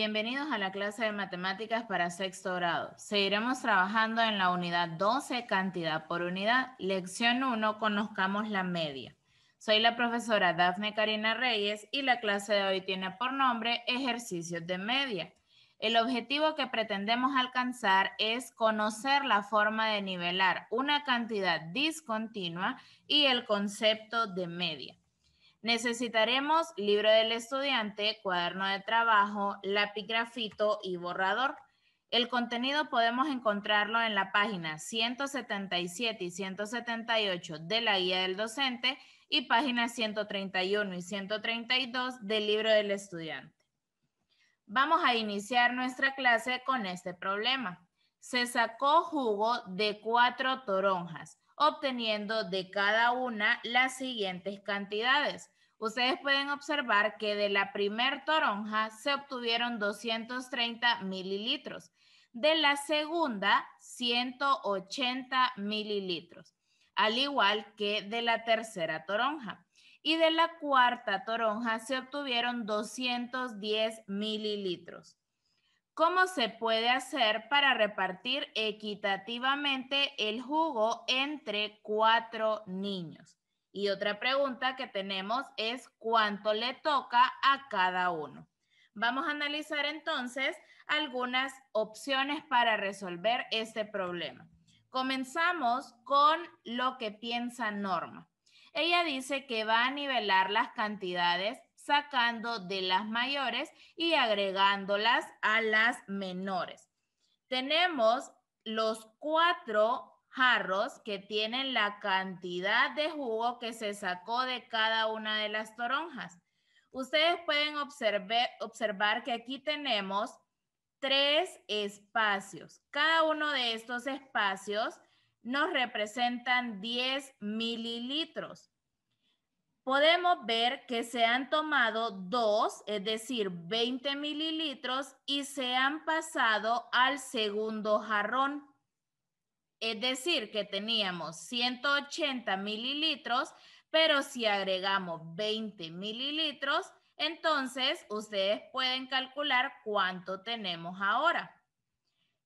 Bienvenidos a la clase de matemáticas para sexto grado. Seguiremos trabajando en la unidad 12, cantidad por unidad. Lección 1, conozcamos la media. Soy la profesora Dafne Karina Reyes y la clase de hoy tiene por nombre ejercicios de media. El objetivo que pretendemos alcanzar es conocer la forma de nivelar una cantidad discontinua y el concepto de media. Necesitaremos libro del estudiante, cuaderno de trabajo, lápiz grafito y borrador. El contenido podemos encontrarlo en la página 177 y 178 de la guía del docente y páginas 131 y 132 del libro del estudiante. Vamos a iniciar nuestra clase con este problema. Se sacó jugo de cuatro toronjas obteniendo de cada una las siguientes cantidades. Ustedes pueden observar que de la primer toronja se obtuvieron 230 mililitros, de la segunda 180 mililitros, al igual que de la tercera toronja. Y de la cuarta toronja se obtuvieron 210 mililitros. ¿Cómo se puede hacer para repartir equitativamente el jugo entre cuatro niños? Y otra pregunta que tenemos es cuánto le toca a cada uno. Vamos a analizar entonces algunas opciones para resolver este problema. Comenzamos con lo que piensa Norma. Ella dice que va a nivelar las cantidades sacando de las mayores y agregándolas a las menores. Tenemos los cuatro jarros que tienen la cantidad de jugo que se sacó de cada una de las toronjas. Ustedes pueden observar que aquí tenemos tres espacios. Cada uno de estos espacios nos representan 10 mililitros podemos ver que se han tomado dos, es decir, 20 mililitros y se han pasado al segundo jarrón. Es decir, que teníamos 180 mililitros, pero si agregamos 20 mililitros, entonces ustedes pueden calcular cuánto tenemos ahora.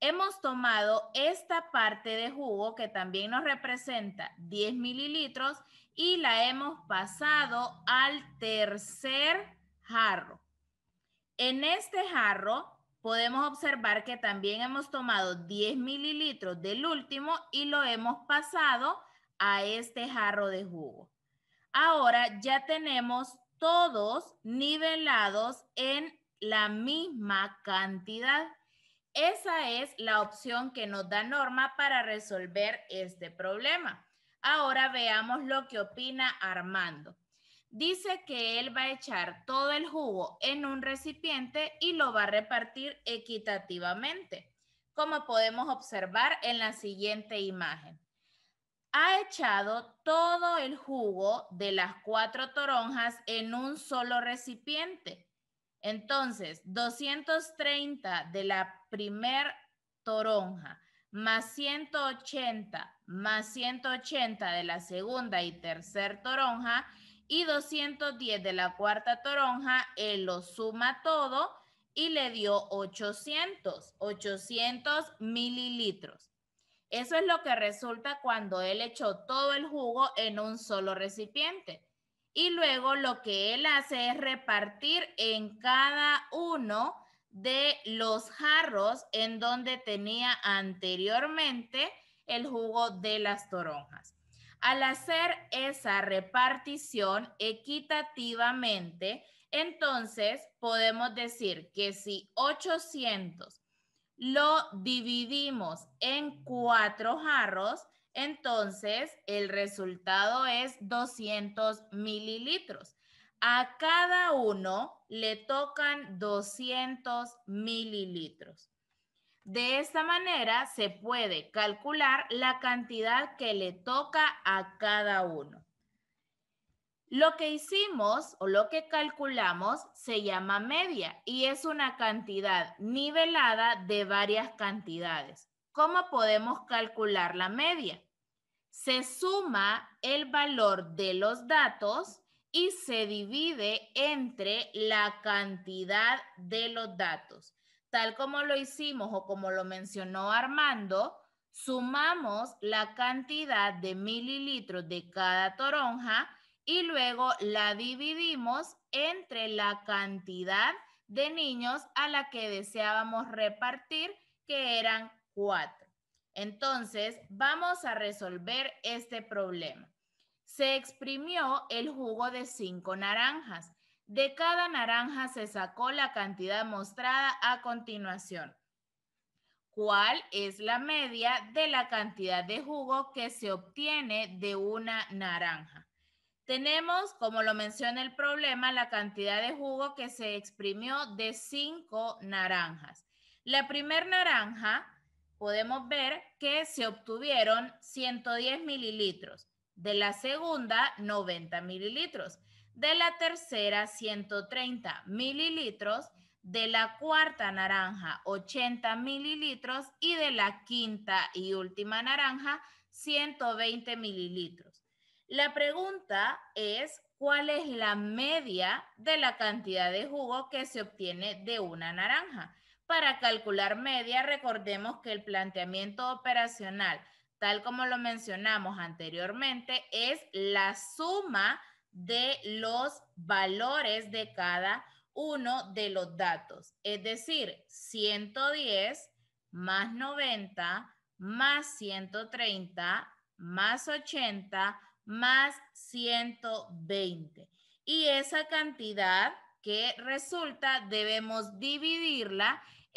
Hemos tomado esta parte de jugo que también nos representa 10 mililitros y la hemos pasado al tercer jarro. En este jarro podemos observar que también hemos tomado 10 mililitros del último y lo hemos pasado a este jarro de jugo. Ahora ya tenemos todos nivelados en la misma cantidad. Esa es la opción que nos da Norma para resolver este problema. Ahora veamos lo que opina Armando. Dice que él va a echar todo el jugo en un recipiente y lo va a repartir equitativamente, como podemos observar en la siguiente imagen. Ha echado todo el jugo de las cuatro toronjas en un solo recipiente entonces, 230 de la primer toronja más 180 más 180 de la segunda y tercer toronja y 210 de la cuarta toronja, él lo suma todo y le dio 800, 800 mililitros. Eso es lo que resulta cuando él echó todo el jugo en un solo recipiente. Y luego lo que él hace es repartir en cada uno de los jarros en donde tenía anteriormente el jugo de las toronjas. Al hacer esa repartición equitativamente, entonces podemos decir que si 800 lo dividimos en cuatro jarros, entonces, el resultado es 200 mililitros. A cada uno le tocan 200 mililitros. De esta manera se puede calcular la cantidad que le toca a cada uno. Lo que hicimos o lo que calculamos se llama media y es una cantidad nivelada de varias cantidades. ¿Cómo podemos calcular la media? se suma el valor de los datos y se divide entre la cantidad de los datos. Tal como lo hicimos o como lo mencionó Armando, sumamos la cantidad de mililitros de cada toronja y luego la dividimos entre la cantidad de niños a la que deseábamos repartir, que eran cuatro. Entonces, vamos a resolver este problema. Se exprimió el jugo de cinco naranjas. De cada naranja se sacó la cantidad mostrada a continuación. ¿Cuál es la media de la cantidad de jugo que se obtiene de una naranja? Tenemos, como lo menciona el problema, la cantidad de jugo que se exprimió de cinco naranjas. La primer naranja podemos ver que se obtuvieron 110 mililitros, de la segunda 90 mililitros, de la tercera 130 mililitros, de la cuarta naranja 80 mililitros y de la quinta y última naranja 120 mililitros. La pregunta es, ¿cuál es la media de la cantidad de jugo que se obtiene de una naranja? Para calcular media, recordemos que el planteamiento operacional, tal como lo mencionamos anteriormente, es la suma de los valores de cada uno de los datos. Es decir, 110 más 90 más 130 más 80 más 120. Y esa cantidad que resulta debemos dividirla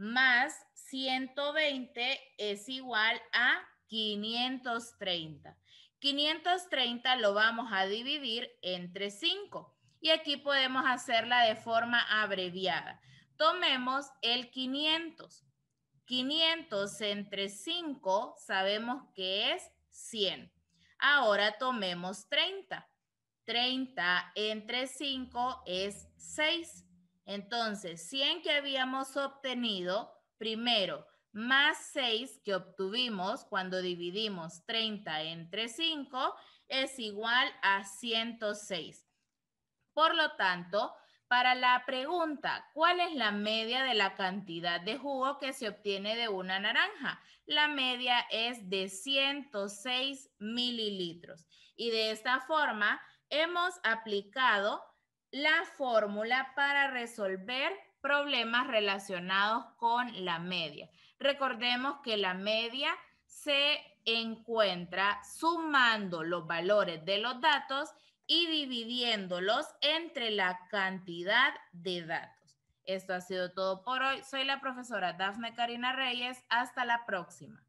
más 120 es igual a 530. 530 lo vamos a dividir entre 5 y aquí podemos hacerla de forma abreviada. Tomemos el 500. 500 entre 5 sabemos que es 100. Ahora tomemos 30. 30 entre 5 es 6. Entonces, 100 que habíamos obtenido, primero, más 6 que obtuvimos cuando dividimos 30 entre 5 es igual a 106. Por lo tanto, para la pregunta, ¿cuál es la media de la cantidad de jugo que se obtiene de una naranja? La media es de 106 mililitros. Y de esta forma hemos aplicado la fórmula para resolver problemas relacionados con la media. Recordemos que la media se encuentra sumando los valores de los datos y dividiéndolos entre la cantidad de datos. Esto ha sido todo por hoy. Soy la profesora Dafne Karina Reyes. Hasta la próxima.